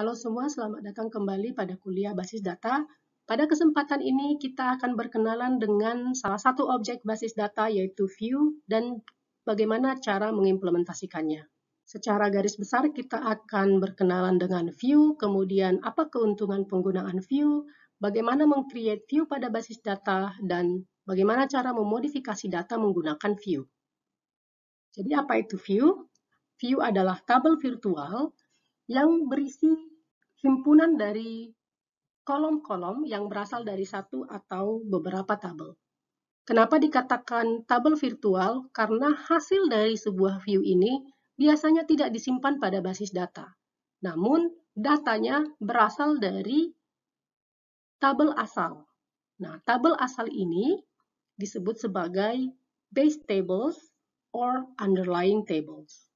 Halo semua, selamat datang kembali pada kuliah basis data. Pada kesempatan ini kita akan berkenalan dengan salah satu objek basis data yaitu view dan bagaimana cara mengimplementasikannya. Secara garis besar kita akan berkenalan dengan view, kemudian apa keuntungan penggunaan view, bagaimana mengcreate view pada basis data, dan bagaimana cara memodifikasi data menggunakan view. Jadi apa itu view? View adalah tabel virtual yang berisi himpunan dari kolom-kolom yang berasal dari satu atau beberapa tabel. Kenapa dikatakan tabel virtual? Karena hasil dari sebuah view ini biasanya tidak disimpan pada basis data. Namun, datanya berasal dari tabel asal. Nah, tabel asal ini disebut sebagai base tables or underlying tables.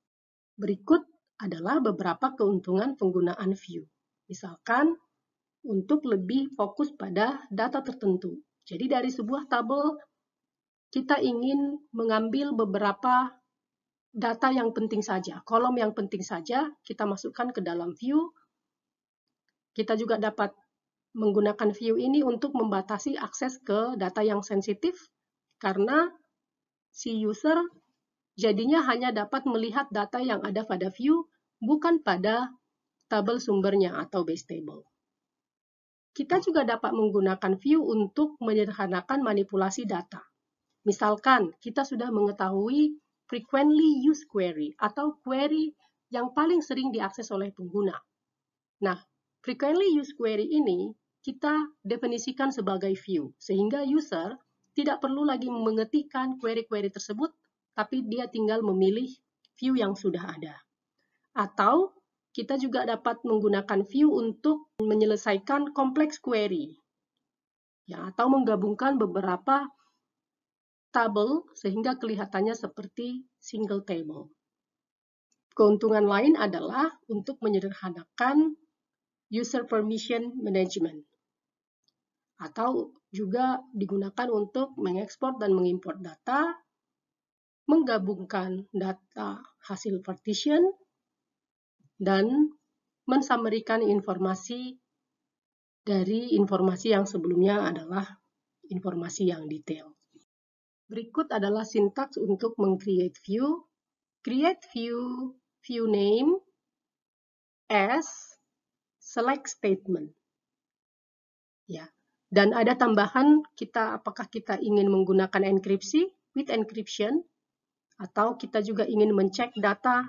Berikut adalah beberapa keuntungan penggunaan view. Misalkan, untuk lebih fokus pada data tertentu. Jadi dari sebuah tabel, kita ingin mengambil beberapa data yang penting saja, kolom yang penting saja, kita masukkan ke dalam view. Kita juga dapat menggunakan view ini untuk membatasi akses ke data yang sensitif, karena si user jadinya hanya dapat melihat data yang ada pada view, bukan pada tabel sumbernya atau base table. Kita juga dapat menggunakan view untuk menyederhanakan manipulasi data. Misalkan kita sudah mengetahui frequently used query atau query yang paling sering diakses oleh pengguna. Nah, frequently used query ini kita definisikan sebagai view, sehingga user tidak perlu lagi mengetikkan query-query tersebut, tapi dia tinggal memilih view yang sudah ada. Atau kita juga dapat menggunakan view untuk menyelesaikan kompleks query ya, atau menggabungkan beberapa tabel sehingga kelihatannya seperti single table. Keuntungan lain adalah untuk menyederhanakan user permission management atau juga digunakan untuk mengekspor dan mengimpor data, menggabungkan data hasil partition, dan mensamerikan informasi dari informasi yang sebelumnya adalah informasi yang detail. Berikut adalah sintaks untuk mengcreate view. Create view, view name, as, select statement. Ya. Dan ada tambahan kita apakah kita ingin menggunakan enkripsi with encryption atau kita juga ingin mencek data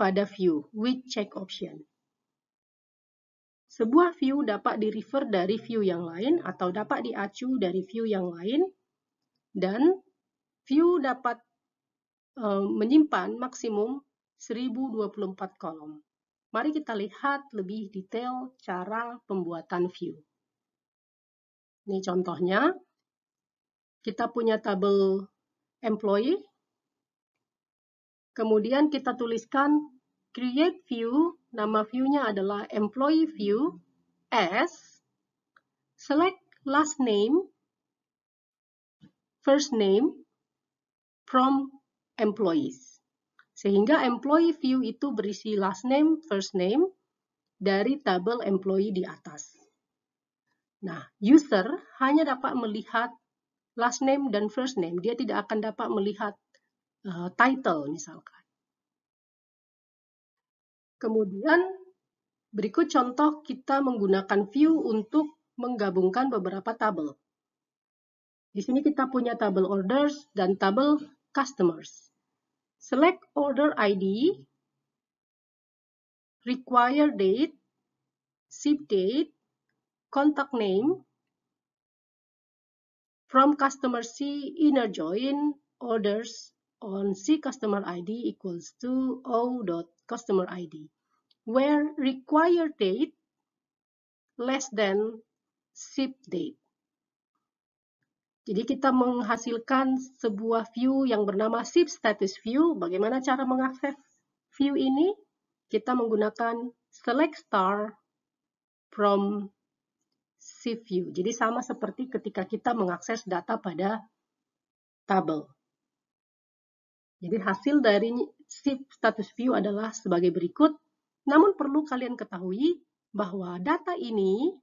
pada view with check option. Sebuah view dapat di-refer dari view yang lain atau dapat diacu dari view yang lain dan view dapat eh, menyimpan maksimum 1024 kolom. Mari kita lihat lebih detail cara pembuatan view. Ini contohnya. Kita punya tabel employee Kemudian kita tuliskan create view, nama view-nya adalah employee view, as, select last name, first name, from employees. Sehingga employee view itu berisi last name, first name, dari tabel employee di atas. Nah, user hanya dapat melihat last name dan first name. Dia tidak akan dapat melihat Eh, title misalkan. Kemudian berikut contoh kita menggunakan view untuk menggabungkan beberapa tabel. Di sini kita punya tabel orders dan tabel customers. Select order ID, require date, ship date, contact name, from customer C, inner join, orders, on C customer ID equals to O dot customer ID, where required date less than ship date. Jadi kita menghasilkan sebuah view yang bernama ship status view. Bagaimana cara mengakses view ini? Kita menggunakan select star from ship view. Jadi sama seperti ketika kita mengakses data pada tabel. Jadi hasil dari shift status view adalah sebagai berikut. Namun perlu kalian ketahui bahwa data ini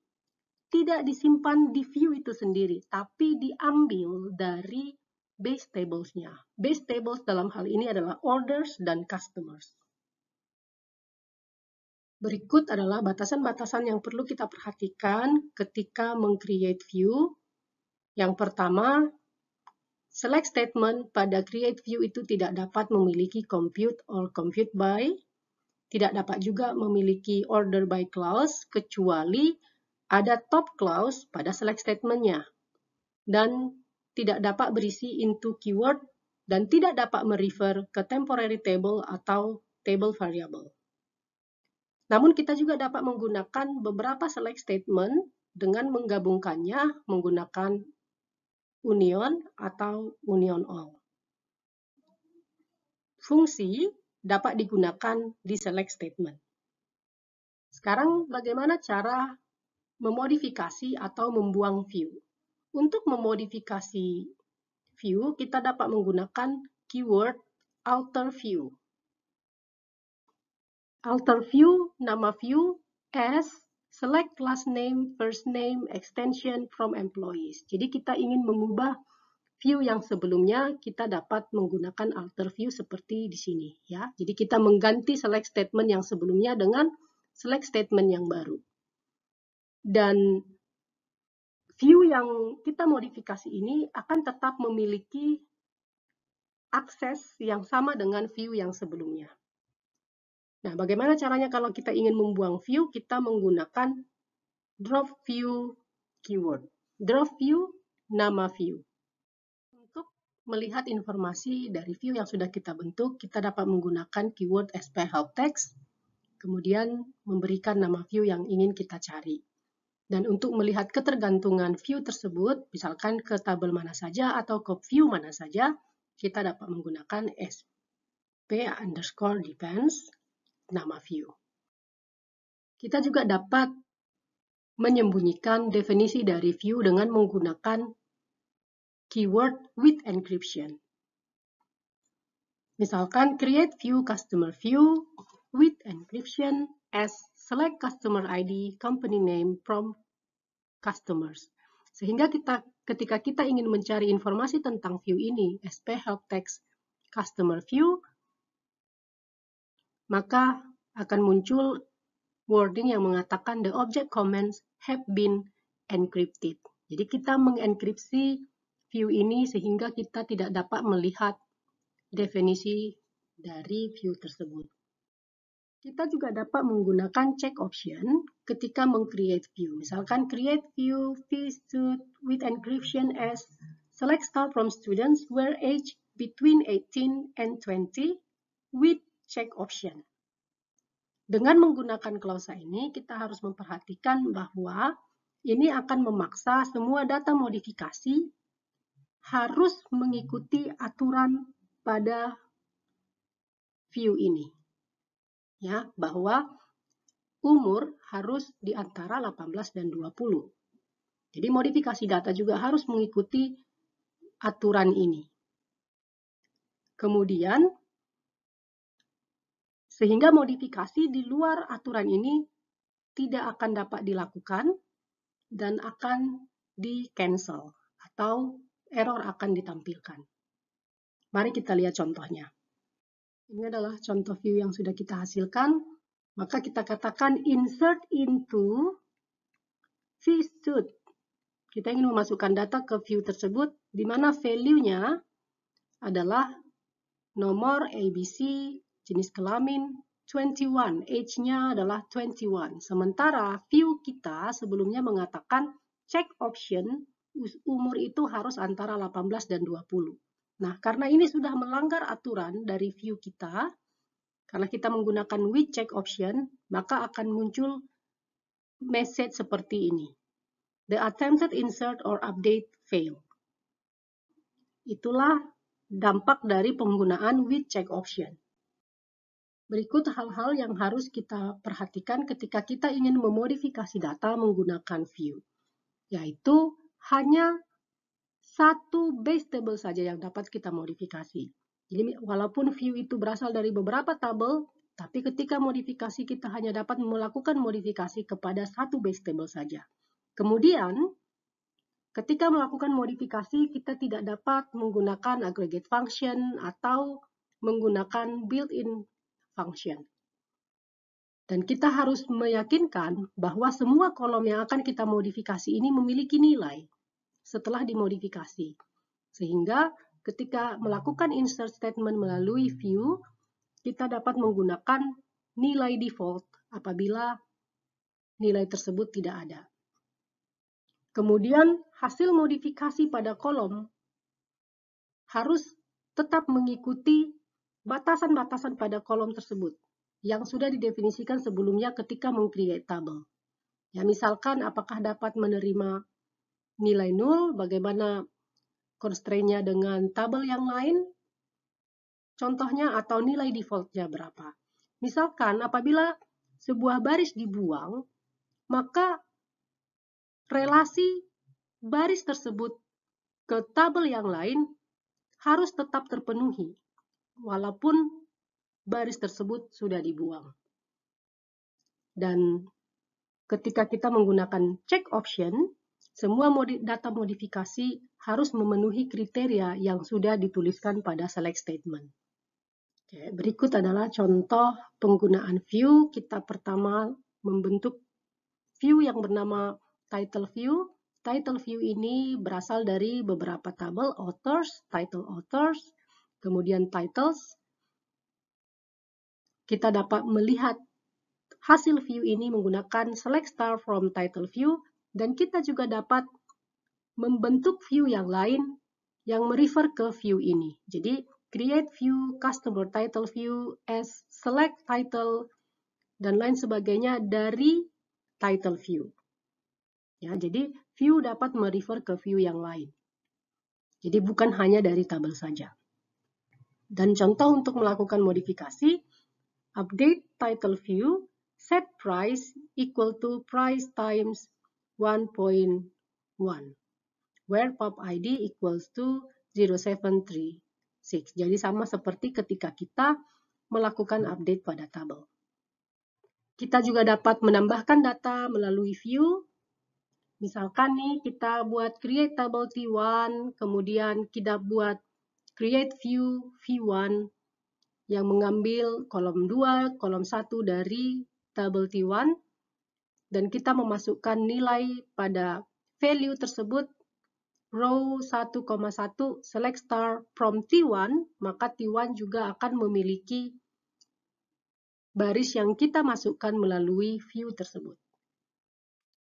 tidak disimpan di view itu sendiri, tapi diambil dari base tablesnya. Base tables dalam hal ini adalah orders dan customers. Berikut adalah batasan-batasan yang perlu kita perhatikan ketika meng-create view. Yang pertama, Select statement pada create view itu tidak dapat memiliki compute or compute by, tidak dapat juga memiliki order by clause kecuali ada top clause pada select statementnya, dan tidak dapat berisi into keyword dan tidak dapat merefer ke temporary table atau table variable. Namun kita juga dapat menggunakan beberapa select statement dengan menggabungkannya menggunakan union atau union all. Fungsi dapat digunakan di select statement. Sekarang bagaimana cara memodifikasi atau membuang view? Untuk memodifikasi view, kita dapat menggunakan keyword alter view. Alter view, nama view, as select last name, first name, extension from employees. Jadi kita ingin mengubah view yang sebelumnya kita dapat menggunakan alter view seperti di sini ya. Jadi kita mengganti select statement yang sebelumnya dengan select statement yang baru. Dan view yang kita modifikasi ini akan tetap memiliki akses yang sama dengan view yang sebelumnya. Nah, bagaimana caranya kalau kita ingin membuang view? Kita menggunakan drop view keyword. Drop view, nama view. Untuk melihat informasi dari view yang sudah kita bentuk, kita dapat menggunakan keyword SP help text, kemudian memberikan nama view yang ingin kita cari. Dan untuk melihat ketergantungan view tersebut, misalkan ke tabel mana saja atau ke view mana saja, kita dapat menggunakan SP underscore depends, nama view. Kita juga dapat menyembunyikan definisi dari view dengan menggunakan keyword with encryption. Misalkan create view customer view with encryption as select customer ID, company name from customers. Sehingga kita ketika kita ingin mencari informasi tentang view ini, sp help text customer view maka akan muncul wording yang mengatakan the object comments have been encrypted. Jadi kita mengenkripsi view ini sehingga kita tidak dapat melihat definisi dari view tersebut. Kita juga dapat menggunakan check option ketika mengcreate view. Misalkan create view vStud with encryption as select star from students where age between 18 and 20 with check option. Dengan menggunakan klausa ini, kita harus memperhatikan bahwa ini akan memaksa semua data modifikasi harus mengikuti aturan pada view ini. Ya, bahwa umur harus di antara 18 dan 20. Jadi modifikasi data juga harus mengikuti aturan ini. Kemudian sehingga modifikasi di luar aturan ini tidak akan dapat dilakukan dan akan di-cancel atau error akan ditampilkan. Mari kita lihat contohnya. Ini adalah contoh view yang sudah kita hasilkan. Maka kita katakan insert into vStud. Kita ingin memasukkan data ke view tersebut, di mana value-nya adalah nomor ABC jenis kelamin 21, age-nya adalah 21. Sementara view kita sebelumnya mengatakan check option umur itu harus antara 18 dan 20. Nah, karena ini sudah melanggar aturan dari view kita, karena kita menggunakan with check option, maka akan muncul message seperti ini. The attempted insert or update fail. Itulah dampak dari penggunaan with check option. Berikut hal-hal yang harus kita perhatikan ketika kita ingin memodifikasi data menggunakan view, yaitu hanya satu base table saja yang dapat kita modifikasi. Jadi walaupun view itu berasal dari beberapa tabel, tapi ketika modifikasi kita hanya dapat melakukan modifikasi kepada satu base table saja. Kemudian, ketika melakukan modifikasi, kita tidak dapat menggunakan aggregate function atau menggunakan built-in function. Dan kita harus meyakinkan bahwa semua kolom yang akan kita modifikasi ini memiliki nilai setelah dimodifikasi. Sehingga ketika melakukan insert statement melalui view, kita dapat menggunakan nilai default apabila nilai tersebut tidak ada. Kemudian hasil modifikasi pada kolom harus tetap mengikuti batasan-batasan pada kolom tersebut yang sudah didefinisikan sebelumnya ketika mengcreate tabel. Ya, misalkan apakah dapat menerima nilai nol, bagaimana constraint-nya dengan tabel yang lain, contohnya atau nilai defaultnya berapa. Misalkan apabila sebuah baris dibuang, maka relasi baris tersebut ke tabel yang lain harus tetap terpenuhi walaupun baris tersebut sudah dibuang. Dan ketika kita menggunakan check option, semua modi data modifikasi harus memenuhi kriteria yang sudah dituliskan pada select statement. berikut adalah contoh penggunaan view. Kita pertama membentuk view yang bernama title view. Title view ini berasal dari beberapa tabel authors, title authors, kemudian titles, kita dapat melihat hasil view ini menggunakan select star from title view dan kita juga dapat membentuk view yang lain yang merefer ke view ini. Jadi, create view, customer title view, as select title, dan lain sebagainya dari title view. Ya, jadi view dapat merefer ke view yang lain. Jadi bukan hanya dari tabel saja. Dan contoh untuk melakukan modifikasi, update title view, set price equal to price times 1.1, where pop ID equals to 0736. Jadi sama seperti ketika kita melakukan update pada tabel. Kita juga dapat menambahkan data melalui view. Misalkan nih kita buat create table T1, kemudian kita buat create view V1 yang mengambil kolom 2, kolom 1 dari table T1 dan kita memasukkan nilai pada value tersebut row 1,1 select star from T1 maka T1 juga akan memiliki baris yang kita masukkan melalui view tersebut.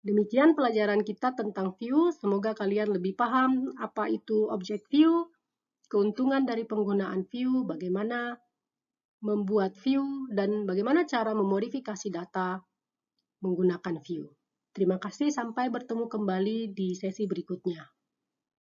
Demikian pelajaran kita tentang view, semoga kalian lebih paham apa itu object view keuntungan dari penggunaan view, bagaimana membuat view, dan bagaimana cara memodifikasi data menggunakan view. Terima kasih, sampai bertemu kembali di sesi berikutnya.